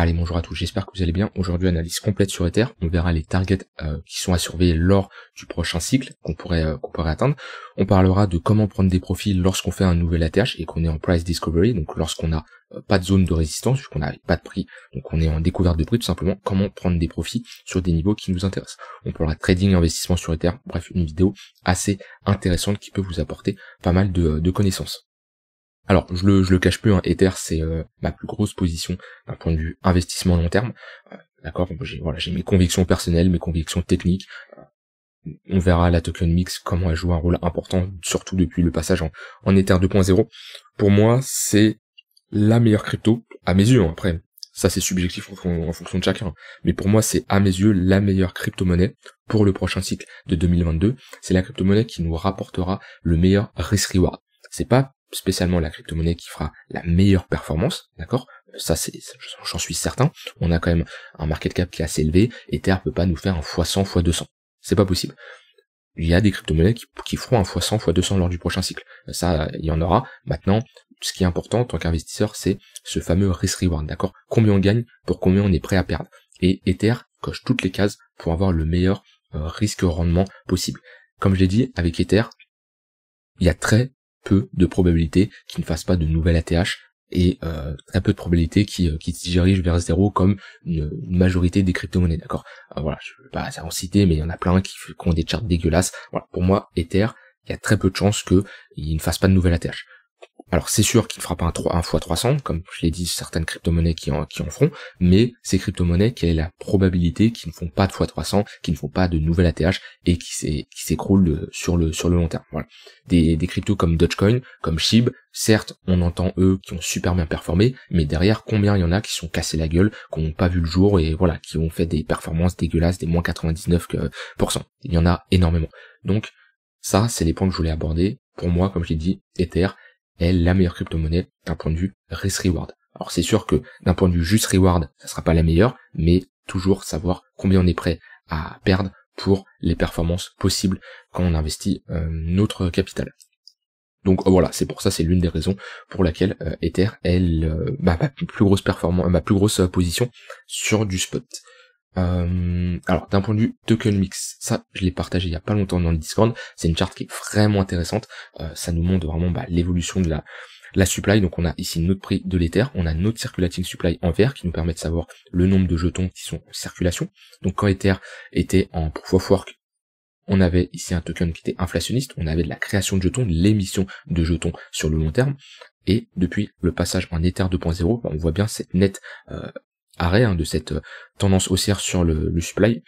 Allez, bonjour à tous, j'espère que vous allez bien. Aujourd'hui, analyse complète sur Ether. On verra les targets euh, qui sont à surveiller lors du prochain cycle qu'on pourrait, euh, qu'on pourrait atteindre. On parlera de comment prendre des profits lorsqu'on fait un nouvel ATH et qu'on est en price discovery, donc lorsqu'on n'a euh, pas de zone de résistance, puisqu'on qu'on n'a pas de prix, donc on est en découverte de prix tout simplement, comment prendre des profits sur des niveaux qui nous intéressent. On parlera trading, investissement sur Ether, bref, une vidéo assez intéressante qui peut vous apporter pas mal de connaissances. Alors, je le, je le cache plus, hein, Ether, c'est euh, ma plus grosse position d'un point de vue investissement long terme. Euh, d'accord J'ai voilà, mes convictions personnelles, mes convictions techniques. Euh, on verra la token mix, comment elle joue un rôle important, surtout depuis le passage en, en Ether 2.0. Pour moi, c'est la meilleure crypto, à mes yeux, hein, après. Ça, c'est subjectif en, fonction de chacun. Mais pour moi, c'est à mes yeux la meilleure crypto-monnaie pour le prochain cycle de 2022. C'est la crypto-monnaie qui nous rapportera le meilleur risk-reward. C'est pas spécialement la crypto-monnaie qui fera la meilleure performance, d'accord Ça, c'est, j'en suis certain. On a quand même un market cap qui est assez élevé. Ether peut pas nous faire un x100, x200. C'est pas possible. Il y a des crypto-monnaies qui, qui feront un x100, x200 lors du prochain cycle. Ça, il y en aura. Maintenant, ce qui est important en tant qu'investisseur, c'est ce fameux risk-reward, d'accord Combien on gagne pour combien on est prêt à perdre. Et Ether coche toutes les cases pour avoir le meilleur euh, risque-rendement possible. Comme je l'ai dit, avec Ether, il y a très peu de probabilité qu'il ne fasse pas de nouvelle ATH et euh, peu de probabilité qu'il euh, se dirige vers zéro comme une, majorité des crypto-monnaies, d'accord euh, Voilà, je ne vais pas en citer, mais il y en a plein qui, font des charts dégueulasses. Voilà, pour moi, Ether, il y a très peu de chances qu'il ne fasse pas de nouvelle ATH. Alors c'est sûr qu'il ne fera pas un, 3, un x 300, comme je l'ai dit, certaines crypto-monnaies qui en, qui en feront, mais ces crypto-monnaies, quelle est la probabilité qu'ils ne font pas de x 300, qu'ils ne font pas de nouvel ATH et qui s'écroulent euh, sur le, sur le long terme. Voilà. Des, des cryptos comme Dogecoin, comme SHIB, certes, on entend eux qui ont super bien performé, mais derrière, combien il y en a qui sont cassés la gueule, qui n'ont pas vu le jour et voilà, qui ont fait des performances dégueulasses, des moins 99%. Il y en a énormément. Donc, ça, c'est les points que je voulais aborder. Pour moi, comme je l'ai dit, Ether, est la meilleure crypto-monnaie d'un point de vue risk-reward. Alors c'est sûr que d'un point de vue juste reward, ça sera pas la meilleure, mais toujours savoir combien on est prêt à perdre pour les performances possibles quand on investit euh, notre capital. Donc oh, voilà, c'est pour ça, c'est l'une des raisons pour laquelle euh, Ether est bah, ma plus grosse performance, ma plus grosse position sur du spot. Euh, alors d'un point de vue token mix, ça je l'ai partagé il y a pas longtemps dans le Discord, c'est une charte qui est vraiment intéressante, euh, ça nous montre vraiment bah, l'évolution de la, la supply, donc on a ici notre prix de l'Ether, on a notre circulating supply en vert qui nous permet de savoir le nombre de jetons qui sont en circulation, donc quand Ether était en proof of work, on avait ici un token qui était inflationniste, on avait de la création de jetons, de l'émission de jetons sur le long terme, et depuis le passage en Ether 2.0, bah, on voit bien cette nette euh, arrêt hein, de cette euh, tendance haussière sur le, supply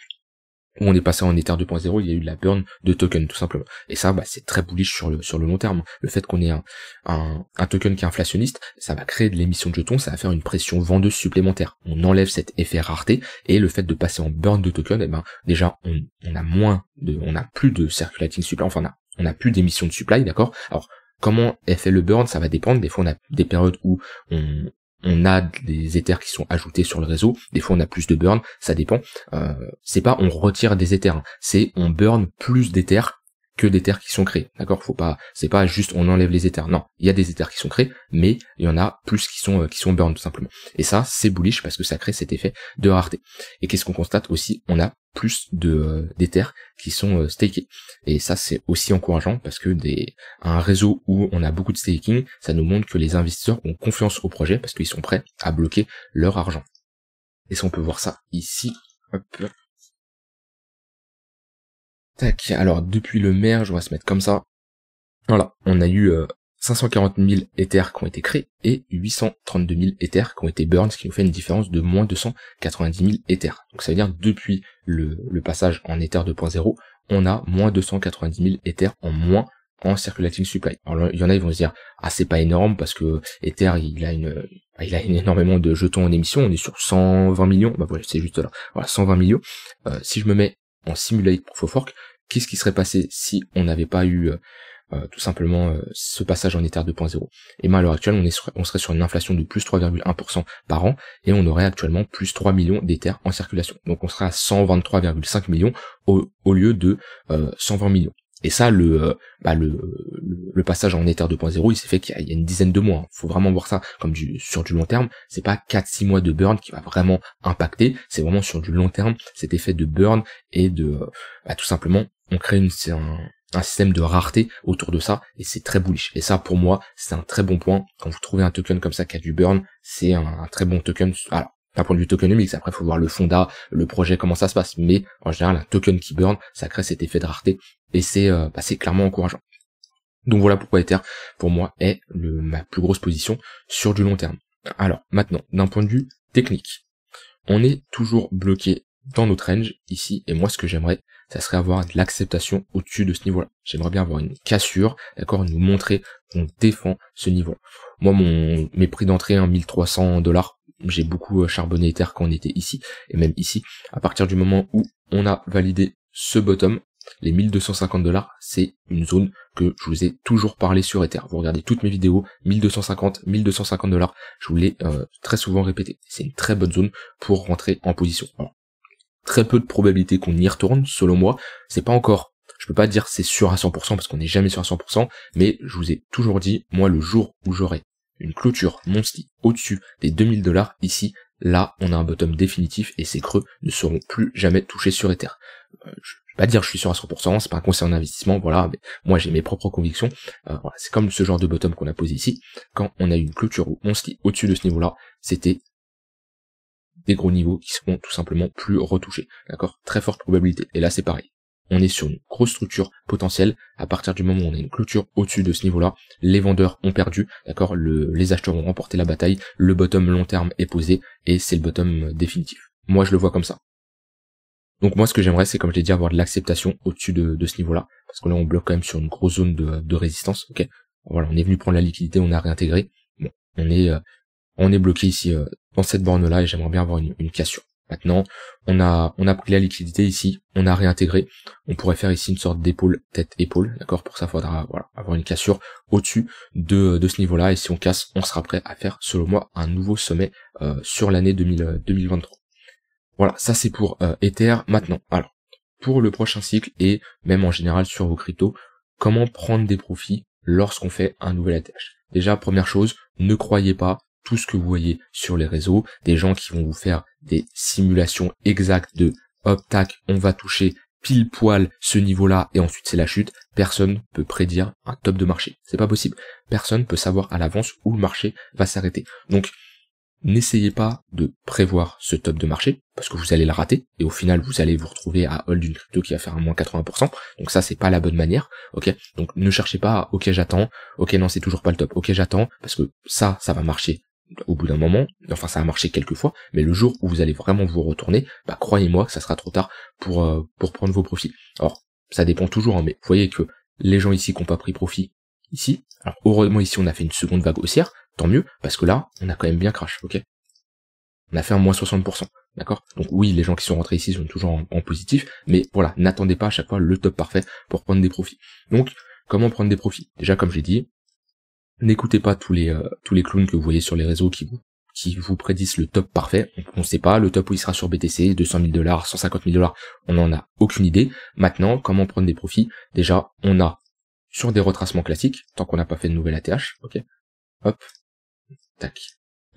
où on est passé en point 2.0, il y a eu de la burn de token tout simplement. Et ça, bah, c'est très bullish sur le, sur le long terme. Le fait qu'on ait un, un, token qui est inflationniste, ça va créer de l'émission de jetons, ça va faire une pression vendeuse supplémentaire. On enlève cet effet rareté et le fait de passer en burn de token, eh ben, déjà, on, a moins de, on a plus de circulating supply, enfin, on a, on a plus d'émission de supply, d'accord? Alors, comment est fait le burn, ça va dépendre. Des fois, on a des périodes où on, on a des éthers qui sont ajoutés sur le réseau, des fois on a plus de burn, ça dépend. Euh, c'est pas on retire des éthers, hein. c'est on burn plus d'éthers que terres qui sont créés. D'accord Faut pas c'est pas juste on enlève les éthers. Non, il y a des éthers qui sont créés, mais il y en a plus qui sont euh, qui sont burn tout simplement. Et ça, c'est bullish parce que ça crée cet effet de rareté. Et qu'est-ce qu'on constate aussi On a plus de euh, des terres qui sont euh, stakées. Et ça c'est aussi encourageant parce que des un réseau où on a beaucoup de staking, ça nous montre que les investisseurs ont confiance au projet parce qu'ils sont prêts à bloquer leur argent. Et ce on peut voir ça ici Tac. Alors depuis le maire, je vais se mettre comme ça. Voilà, on a eu euh, 540 000 Ethers qui ont été créés et 832 000 Ethers qui ont été burned, ce qui nous fait une différence de moins 290 000 Ethers. Donc ça veut dire depuis le, le passage en Ether 2.0, on a moins 290 000 Ethers en moins en circulating supply. Alors il y en a ils vont se dire ah c'est pas énorme parce que Ether il a une il a énormément de jetons en émission, on est sur 120 millions, bah voilà, c'est juste là. Voilà, 120 millions. Euh, si je me mets en simulate pour of fork, qu'est-ce qui serait passé si on n'avait pas eu euh, euh, tout simplement euh, ce passage en Ether 2.0. Et bien à l'heure actuelle, on, est on serait sur une inflation de plus 3,1% par an et on aurait actuellement plus 3 millions d'éthers en circulation. Donc on serait à 123,5 millions au, lieu de 120 euh, millions. Et ça, le, bah le, le, passage en Ether 2.0, il s'est fait qu'il y, a une dizaine de mois. Hein. Faut vraiment voir ça comme sur du long terme. C'est pas 4-6 mois de burn qui va vraiment impacter. C'est vraiment sur du long terme, cet effet de burn et de, bah, tout simplement, on crée une, un, un système de rareté autour de ça, et c'est très bullish. Et ça, pour moi, c'est un très bon point. Quand vous trouvez un token comme ça qui a du burn, c'est un, très bon token. Alors, d'un point de vue tokenomics, après, faut voir le fonda, le projet, comment ça se passe. Mais en général, un token qui burn, ça crée cet effet de rareté, et c'est euh, bah, clairement encourageant. Donc voilà pourquoi Ether, pour moi, est ma plus grosse position sur du long terme. Alors, maintenant, d'un point de vue technique, on est toujours bloqué dans notre range ici, et moi ce que j'aimerais, ça serait avoir de l'acceptation au-dessus de ce niveau-là. J'aimerais bien avoir une cassure, d'accord, nous montrer qu'on défend ce niveau. Moi, mon, mes prix d'entrée, hein, en 1300 dollars, j'ai beaucoup euh, charbonné Ether quand on était ici, et même ici, à partir du moment où on a validé ce bottom, les 1250 dollars, c'est une zone que je vous ai toujours parlé sur Ether. Vous regardez toutes mes vidéos, 1250, 1250 dollars, je vous l'ai euh, très souvent répété. C'est une très bonne zone pour rentrer en position très peu de probabilité qu'on y retourne, selon moi. C'est pas encore. Je peux pas dire c'est sûr à 100% parce qu'on n'est jamais sûr à 100%, mais je vous ai toujours dit, moi, le jour où j'aurai une clôture monstie au-dessus des 2000 dollars ici, là, on a un bottom définitif et ces creux ne seront plus jamais touchés sur Ether. Euh, je vais pas dire je suis sûr à 100%, c'est pas un conseil en investissement, voilà, mais moi j'ai mes propres convictions. Euh, voilà, c'est comme ce genre de bottom qu'on a posé ici. Quand on a eu une clôture ou monstie au-dessus de ce niveau-là, c'était des gros niveaux qui seront tout simplement plus retouchés. D'accord Très forte probabilité. Et là, c'est pareil. On est sur une grosse structure potentielle. À partir du moment où on a une clôture au-dessus de ce niveau-là, les vendeurs ont perdu, d'accord le, Les acheteurs ont remporté la bataille. Le bottom long terme est posé et c'est le bottom définitif. Moi, je le vois comme ça. Donc moi, ce que j'aimerais, c'est comme je l'ai dit, avoir de l'acceptation au-dessus de, ce niveau-là, parce que là, on bloque quand même sur une grosse zone de, résistance. Ok, voilà, on est venu prendre la liquidité, on a réintégré. Bon, on est euh, on est bloqué ici euh, dans cette borne là et j'aimerais bien avoir une, cassure. Maintenant, on a on a pris la liquidité ici, on a réintégré. On pourrait faire ici une sorte d'épaule tête épaule, d'accord Pour ça, faudra voilà avoir une cassure au-dessus de, de ce niveau-là et si on casse, on sera prêt à faire selon moi un nouveau sommet euh, sur l'année 2023. Euh, voilà, ça c'est pour Ether maintenant. Alors pour le prochain cycle et même en général sur vos cryptos, comment prendre des profits lorsqu'on fait un nouvel ATH. Déjà, première chose, ne croyez pas tout ce que vous voyez sur les réseaux, des gens qui vont vous faire des simulations exactes de hop tac, on va toucher pile poil ce niveau-là et ensuite c'est la chute, personne peut prédire un top de marché. C'est pas possible. Personne peut savoir à l'avance où le marché va s'arrêter. Donc n'essayez pas de prévoir ce top de marché parce que vous allez le rater et au final vous allez vous retrouver à hold d'une crypto qui va faire un moins 80%. Donc ça c'est pas la bonne manière. OK Donc ne cherchez pas OK, j'attends. OK, non, c'est toujours pas le top. OK, j'attends parce que ça ça va marcher au bout d'un moment, enfin ça a marché quelques fois, mais le jour où vous allez vraiment vous retourner, bah croyez-moi que ça sera trop tard pour, euh, pour prendre vos profits. Or, ça dépend toujours, hein, mais vous voyez que les gens ici qui n'ont pas pris profit, ici, alors heureusement ici on a fait une seconde vague haussière, tant mieux, parce que là, on a quand même bien crash, ok On a fait un moins 60%, d'accord Donc oui, les gens qui sont rentrés ici sont toujours en positif, mais voilà, n'attendez pas à chaque fois le top parfait pour prendre des profits. Donc, comment prendre des profits Déjà, comme j'ai dit, N'écoutez pas tous les, euh, tous les clowns que vous voyez sur les réseaux qui vous, qui vous prédisent le top parfait. On ne sait pas, le top où il sera sur BTC, 200 000 dollars, 150 000 dollars, on n'en a aucune idée. Maintenant, comment prendre des profits Déjà, on a sur des retracements classiques, tant qu'on n'a pas fait de nouvelle ATH, ok Hop, tac,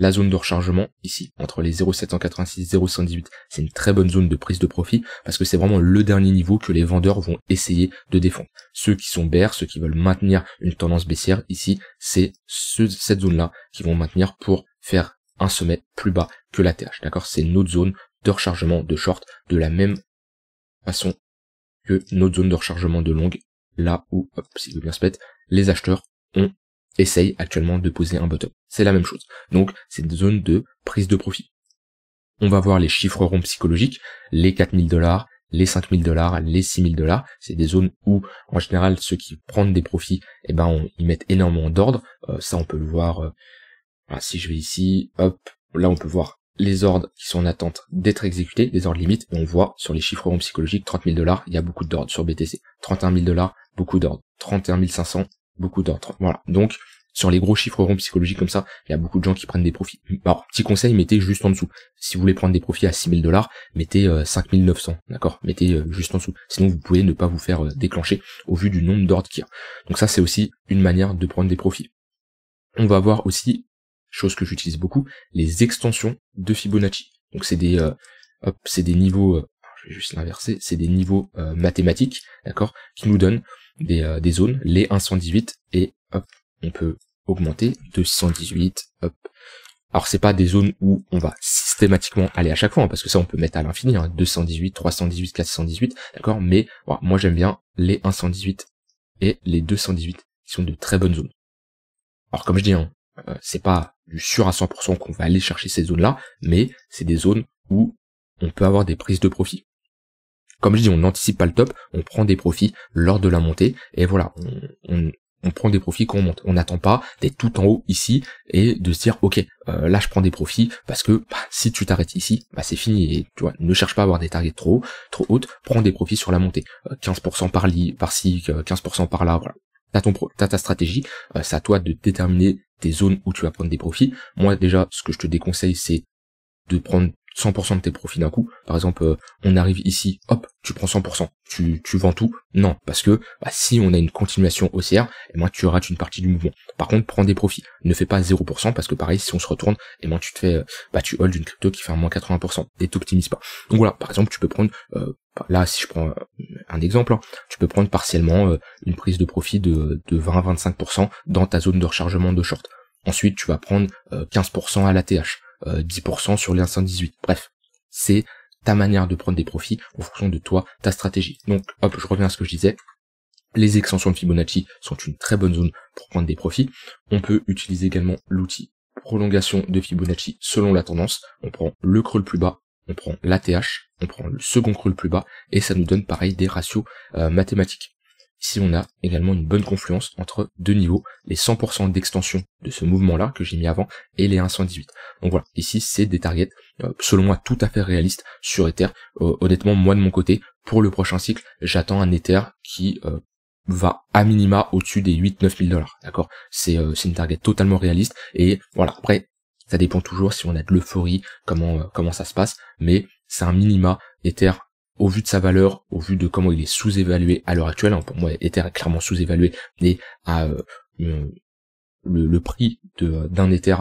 la zone de rechargement, ici, entre les 0,786 et 0,118, c'est une très bonne zone de prise de profit parce que c'est vraiment le dernier niveau que les vendeurs vont essayer de défendre. Ceux qui sont bears, ceux qui veulent maintenir une tendance baissière, ici, c'est cette zone-là qui vont maintenir pour faire un sommet plus bas que la TH. D'accord C'est notre zone de rechargement de short de la même façon que notre zone de rechargement de longue, là où, hop, si bien se pète, les acheteurs ont essaye actuellement de poser un bottom. C'est la même chose. Donc c'est une zone de prise de profit. On va voir les chiffres ronds psychologiques, les 4000 dollars, les 5000 dollars, les 6000 dollars. C'est des zones où, en général, ceux qui prennent des profits, eh ben, ils mettent énormément d'ordres, euh, ça, on peut le voir. Euh, ah, si je vais ici, hop, là, on peut voir les ordres qui sont en attente d'être exécutés, les ordres limites. on voit sur les chiffres ronds psychologiques, 30 000 dollars, il y a beaucoup d'ordres sur BTC. 31 000 dollars, beaucoup d'ordres. 31 500, beaucoup d'autres. Voilà. Donc, sur les gros chiffres ronds psychologiques comme ça, il y a beaucoup de gens qui prennent des profits. Alors, petit conseil, mettez juste en dessous. Si vous voulez prendre des profits à 6000 dollars, mettez 5900, euh, d'accord Mettez euh, juste en dessous. Sinon, vous pouvez ne pas vous faire euh, déclencher au vu du nombre d'ordres qu'il y a. Donc ça, c'est aussi une manière de prendre des profits. On va voir aussi, chose que j'utilise beaucoup, les extensions de Fibonacci. Donc c'est des, hop, c'est des niveaux, je vais juste l'inverser, c'est des niveaux mathématiques, d'accord Qui nous donnent euh, des, zones, les 118, et hop, on peut augmenter 218, hop. Alors c'est pas des zones où on va systématiquement aller à chaque fois, hein, parce que ça on peut mettre à l'infini, hein, 218, 318, 418, d'accord, mais moi j'aime bien les 118 et les 218, qui sont de très bonnes zones. Alors comme je dis, hein, euh, c'est pas du sûr à 100% qu'on va aller chercher ces zones-là, mais c'est des zones où on peut avoir des prises de profit. Comme je dis, on n'anticipe pas le top, on prend des profits lors de la montée, et voilà, on, prend des profits quand on monte. On n'attend pas d'être tout en haut ici et de se dire ok euh, là je prends des profits parce que bah, si tu t'arrêtes ici bah c'est fini et tu vois ne cherche pas à avoir des targets trop trop hautes prends des profits sur la montée 15% euh, par lit par ci 15% euh, par là voilà t'as ton as ta stratégie c'est à toi de déterminer tes zones où tu vas prendre des profits moi déjà ce que je te déconseille c'est de prendre 100% de tes profits d'un coup. Par exemple, euh, on arrive ici, hop, tu prends 100%, tu, tu vends tout. Non, parce que bah, si on a une continuation haussière, et eh moi ben, tu rates une partie du mouvement. Par contre, prends des profits. Ne fais pas 0% parce que pareil, si on se retourne, et eh moi ben, tu te fais, euh, bah tu holds une crypto qui fait un moins 80% et t'optimises pas. Donc voilà, par exemple, tu peux prendre, euh, bah, là si je prends un exemple, hein, tu peux prendre partiellement une prise de profit de, de 20-25% dans ta zone de rechargement de short. Ensuite, tu vas prendre 15% à la TH. 10% euh, sur les 118. Bref, c'est ta manière de prendre des profits en fonction de toi, ta stratégie. Donc, hop, je reviens à ce que je disais. Les extensions de Fibonacci sont une très bonne zone pour prendre des profits. On peut utiliser également l'outil prolongation de Fibonacci selon la tendance. On prend le creux le plus bas, on prend l'ATH, on prend le second creux le plus bas, et ça nous donne pareil des ratios euh, mathématiques. Ici, on a également une bonne confluence entre deux niveaux, les 100% d'extension de ce mouvement-là que j'ai mis avant et les 118. Donc voilà, ici, c'est des targets, euh, selon moi, tout à fait réalistes sur Ether. Euh, honnêtement, moi de mon côté, pour le prochain cycle, j'attends un Ether qui euh, va à minima au-dessus des 8-9 dollars. D'accord C'est une target totalement réaliste. Et voilà, après, ça dépend toujours si on a de l'euphorie, comment, comment ça se passe, mais c'est un minima Ether au vu de sa valeur, au vu de comment il est sous-évalué à l'heure actuelle, hein, pour moi Ether est clairement sous-évalué, mais à euh, euh, le, prix d'un Ether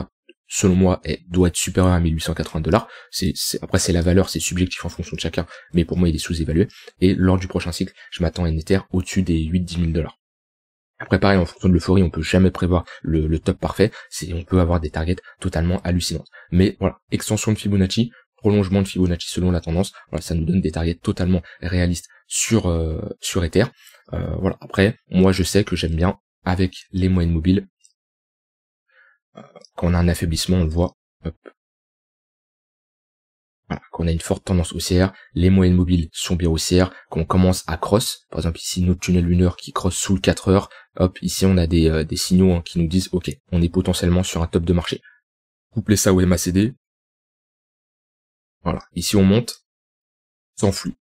selon moi doit être supérieur à 1880 dollars. C'est, après c'est la valeur, c'est subjectif en fonction de chacun, mais pour moi il est sous-évalué. Et lors du prochain cycle, je m'attends à un Ether au-dessus des 8-10 000 dollars. Après, pareil, en fonction de l'euphorie, on peut jamais prévoir le, top parfait. on peut avoir des targets totalement hallucinantes. Mais voilà, extension de Fibonacci, prolongement de Fibonacci selon la tendance. Voilà, ça nous donne des targets totalement réalistes sur euh, sur Ether. Euh, voilà. Après, moi je sais que j'aime bien avec les moyennes mobiles. Euh, quand on a un affaiblissement, on le voit. Hop. Quand on a une forte tendance haussière, les moyennes mobiles sont bien haussières. qu'on commence à cross, par exemple ici notre tunnel heure qui cross sous le 4 heures, hop, ici on a des, des signaux hein, qui nous disent ok, on est potentiellement sur un top de marché. Couplez ça au MACD, voilà. Ici, on monte sans flux.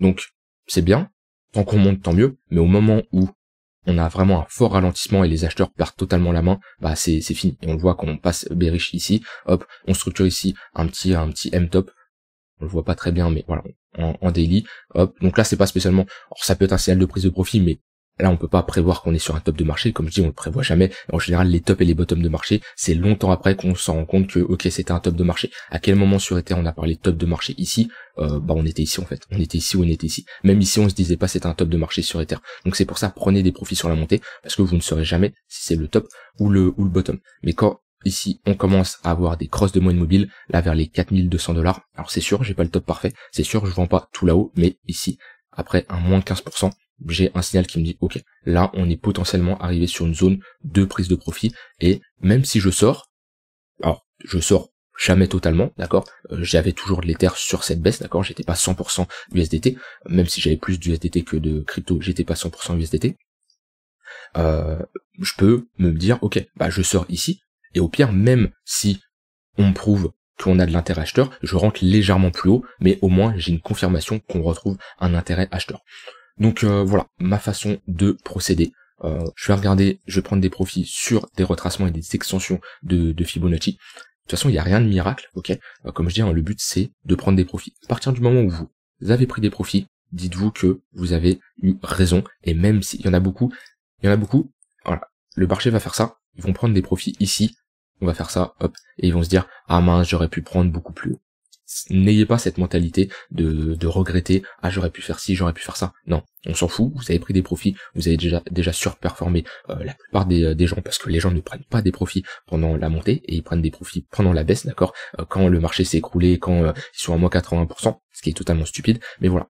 Donc, c'est bien. Tant qu'on monte, tant mieux. Mais au moment où on a vraiment un fort ralentissement et les acheteurs perdent totalement la main, bah c'est fini. Et on le voit qu'on passe bearish ici, hop, on structure ici un petit un petit M top. On le voit pas très bien, mais voilà, en, en daily, hop. Donc là, c'est pas spécialement. Alors, ça peut être un signal de prise de profit, mais Là, on peut pas prévoir qu'on est sur un top de marché. Comme je dis, on le prévoit jamais. En général, les tops et les bottoms de marché, c'est longtemps après qu'on s'en rend compte que, ok, c'était un top de marché. À quel moment sur Ether on a parlé de top de marché ici? Euh, bah, on était ici, en fait. On était ici ou on était ici. Même ici, on se disait pas c'était un top de marché sur Ether. Donc, c'est pour ça, prenez des profits sur la montée parce que vous ne saurez jamais si c'est le top ou le, ou le bottom. Mais quand ici on commence à avoir des crosses de moyenne mobile là vers les 4200 dollars alors c'est sûr j'ai pas le top parfait c'est sûr je vends pas tout là-haut mais ici après un moins 15% j'ai un signal qui me dit ok là on est potentiellement arrivé sur une zone de prise de profit et même si je sors alors je sors jamais totalement d'accord euh, j'avais toujours de l'Ether sur cette baisse d'accord j'étais pas 100% USDT même si j'avais plus d'USDT que de crypto j'étais pas 100% USDT euh, je peux me dire ok bah je sors ici et au pire même si on prouve qu'on a de l'intérêt acheteur, je rentre légèrement plus haut, mais au moins j'ai une confirmation qu'on retrouve un intérêt acheteur. Donc euh, voilà, ma façon de procéder. Euh, je vais regarder, je vais prendre des profits sur des retracements et des extensions de, Fibonacci. De toute façon, il n'y a rien de miracle, ok euh, Comme je dis, hein, le but c'est de prendre des profits. À partir du moment où vous avez pris des profits, dites-vous que vous avez eu raison. Et même s'il y en a beaucoup, il y en a beaucoup, voilà, le marché va faire ça, ils vont prendre des profits ici, on va faire ça, hop, et ils vont se dire, ah mince, j'aurais pu prendre beaucoup plus haut n'ayez pas cette mentalité de, de regretter ah j'aurais pu faire ci j'aurais pu faire ça non on s'en fout vous avez pris des profits vous avez déjà déjà surperformé euh, la plupart des, euh, des, gens parce que les gens ne prennent pas des profits pendant la montée et ils prennent des profits pendant la baisse d'accord euh, quand le marché s'est écroulé quand ils sont à moins 80% ce qui est totalement stupide mais voilà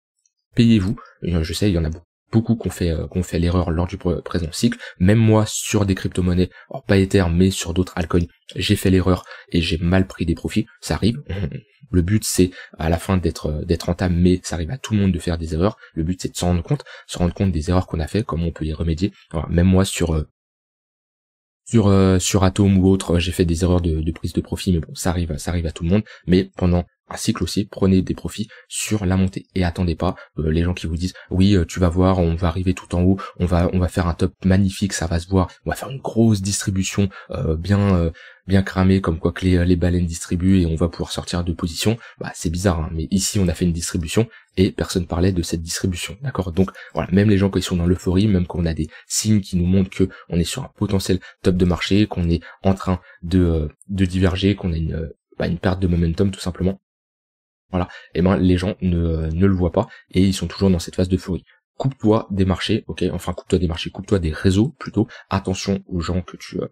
payez-vous je sais il y en a beaucoup beaucoup qu'on fait, euh, qu'on fait l'erreur lors du présent cycle. Même moi, sur des crypto-monnaies, pas Ether, mais sur d'autres altcoins, j'ai fait l'erreur et j'ai mal pris des profits. Ça arrive. Le but, c'est à la fin d'être, euh, d'être rentable, mais ça arrive à tout le monde de faire des erreurs. Le but, c'est de s'en rendre compte, se rendre compte des erreurs qu'on a fait, comment on peut y remédier. même moi, sur, euh, sur sur Atom ou autre, j'ai fait des erreurs de, de, prise de profit, mais bon, ça arrive, ça arrive à tout le monde. Mais pendant un cycle aussi prenez des profits sur la montée et attendez pas euh, les gens qui vous disent oui euh, tu vas voir on va arriver tout en haut on va on va faire un top magnifique ça va se voir on va faire une grosse distribution euh, bien bien cramée comme quoi que les, les, baleines distribuent et on va pouvoir sortir de position bah c'est bizarre hein, mais ici on a fait une distribution et personne parlait de cette distribution d'accord donc voilà même les gens qui sont dans l'euphorie même qu'on a des signes qui nous montrent que on est sur un potentiel top de marché qu'on est en train de de diverger qu'on a une bah, une perte de momentum tout simplement voilà. Et eh ben les gens ne, ne le voient pas et ils sont toujours dans cette phase de folie. coupe-toi des marchés, ok, enfin coupe-toi des marchés, coupe-toi des réseaux plutôt. Attention aux gens que tu euh,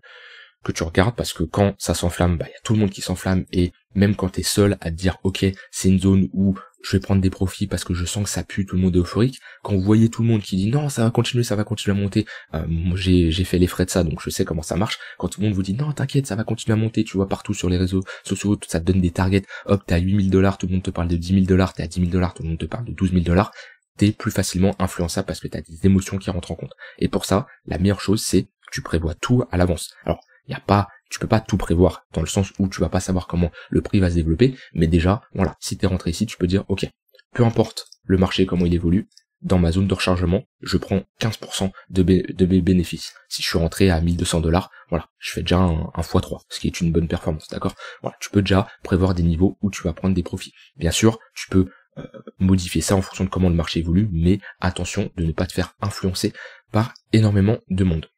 que tu regardes parce que quand ça s'enflamme, bah il y a tout le monde qui s'enflamme et même quand tu es seul à te dire ok c'est une zone où je vais prendre des profits parce que je sens que ça pue, tout le monde est euphorique. Quand vous voyez tout le monde qui dit non, ça va continuer, ça va continuer à monter, euh, j'ai fait les frais de ça, donc je sais comment ça marche. Quand tout le monde vous dit non, t'inquiète, ça va continuer à monter, tu vois partout sur les réseaux sociaux, ça te donne des targets, hop, t'es à 8000 dollars, tout le monde te parle de 10 000 dollars, t'es à 10 000 dollars, tout le monde te parle de 12 000 dollars, t'es plus facilement influençable parce que t'as des émotions qui rentrent en compte. Et pour ça, la meilleure chose, c'est tu prévois tout à l'avance. Alors, il n'y a pas tu peux pas tout prévoir dans le sens où tu vas pas savoir comment le prix va se développer, mais déjà, voilà, si es rentré ici, tu peux dire, ok, peu importe le marché, comment il évolue, dans ma zone de rechargement, je prends 15% de, mes bénéfices. Si je suis rentré à 1200 dollars, voilà, je fais déjà un, x3, ce qui est une bonne performance, d'accord Voilà, tu peux déjà prévoir des niveaux où tu vas prendre des profits. Bien sûr, tu peux euh, modifier ça en fonction de comment le marché évolue, mais attention de ne pas te faire influencer par énormément de monde.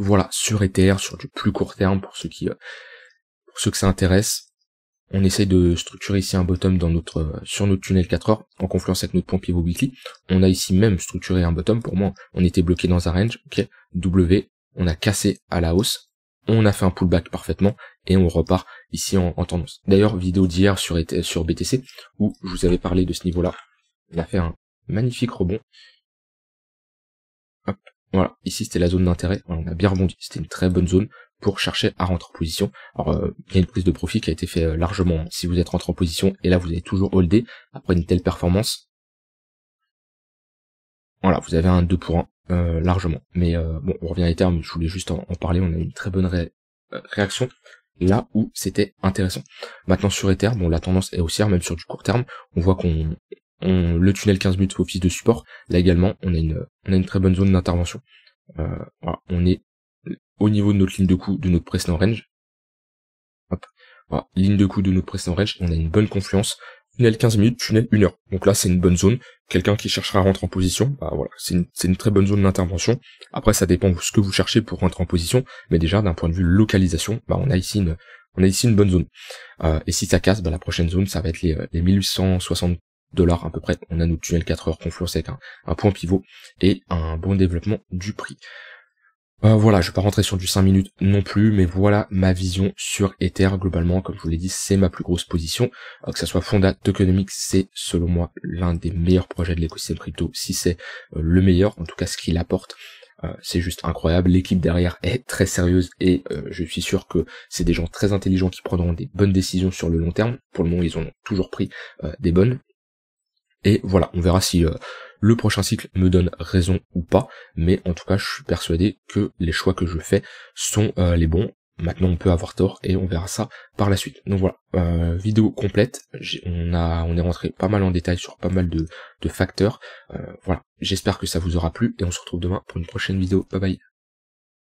Voilà, sur Ether, sur du plus court terme, pour ceux qui, euh, pour ceux que ça intéresse, on essaye de structurer ici un bottom dans notre, euh, sur notre tunnel 4 heures, en confluence avec notre pompier weekly. On a ici même structuré un bottom. Pour moi, on était bloqué dans un range. Ok, W. On a cassé à la hausse. On a fait un pullback parfaitement et on repart ici en, tendance. D'ailleurs, vidéo d'hier sur, sur BTC où je vous avais parlé de ce niveau-là. On a fait un magnifique rebond voilà, ici c'était la zone d'intérêt, on a bien rebondi, c'était une très bonne zone pour chercher à rentrer en position. Alors euh, il y a une prise de profit qui a été faite euh, largement. Si vous êtes rentré en position et là vous avez toujours holdé après une telle performance, voilà, vous avez un 2 pour 1 euh, largement. Mais bon, on revient à Ether, je voulais juste en, parler, on a une très bonne réaction là où c'était intéressant. Maintenant sur Ether, bon la tendance est haussière, même sur du court terme, on voit qu'on on, le tunnel 15 minutes office de support. Là également, on a une, on a une très bonne zone d'intervention. Euh, on est au niveau de notre ligne de coup de notre précédent range. ligne de coup de notre précédent range, on a une bonne confluence. Tunnel 15 minutes, tunnel 1 heure. Donc là, c'est une bonne zone. Quelqu'un qui cherchera à rentrer en position, bah voilà, c'est une, une, très bonne zone d'intervention. Après, ça dépend de ce que vous cherchez pour rentrer en position, mais déjà d'un point de vue localisation, bah on a ici une, on a ici une bonne zone. Euh, et si ça casse, bah, la prochaine zone, ça va être les, euh, les 1860 dollars à peu près, on a nos tunnels 4 heures Confluence avec un, point pivot et un bon développement du prix. Euh, voilà, je vais pas rentrer sur du 5 minutes non plus, mais voilà ma vision sur Ether. Globalement, comme je vous l'ai dit, c'est ma plus grosse position. Euh, que ça soit Fonda, Tokenomics, c'est selon moi l'un des meilleurs projets de l'écosystème crypto, si c'est euh, le meilleur, en tout cas ce qu'il apporte. c'est juste incroyable, l'équipe derrière est très sérieuse et je suis sûr que c'est des gens très intelligents qui prendront des bonnes décisions sur le long terme. Pour le moment, ils ont toujours pris des bonnes, et voilà, on verra si euh, le prochain cycle me donne raison ou pas, mais en tout cas je suis persuadé que les choix que je fais sont euh, les bons. Maintenant on peut avoir tort et on verra ça par la suite. Donc voilà, euh, vidéo complète, on, a, on est rentré pas mal en détail sur pas mal de, de facteurs. voilà, j'espère que ça vous aura plu et on se retrouve demain pour une prochaine vidéo. Bye bye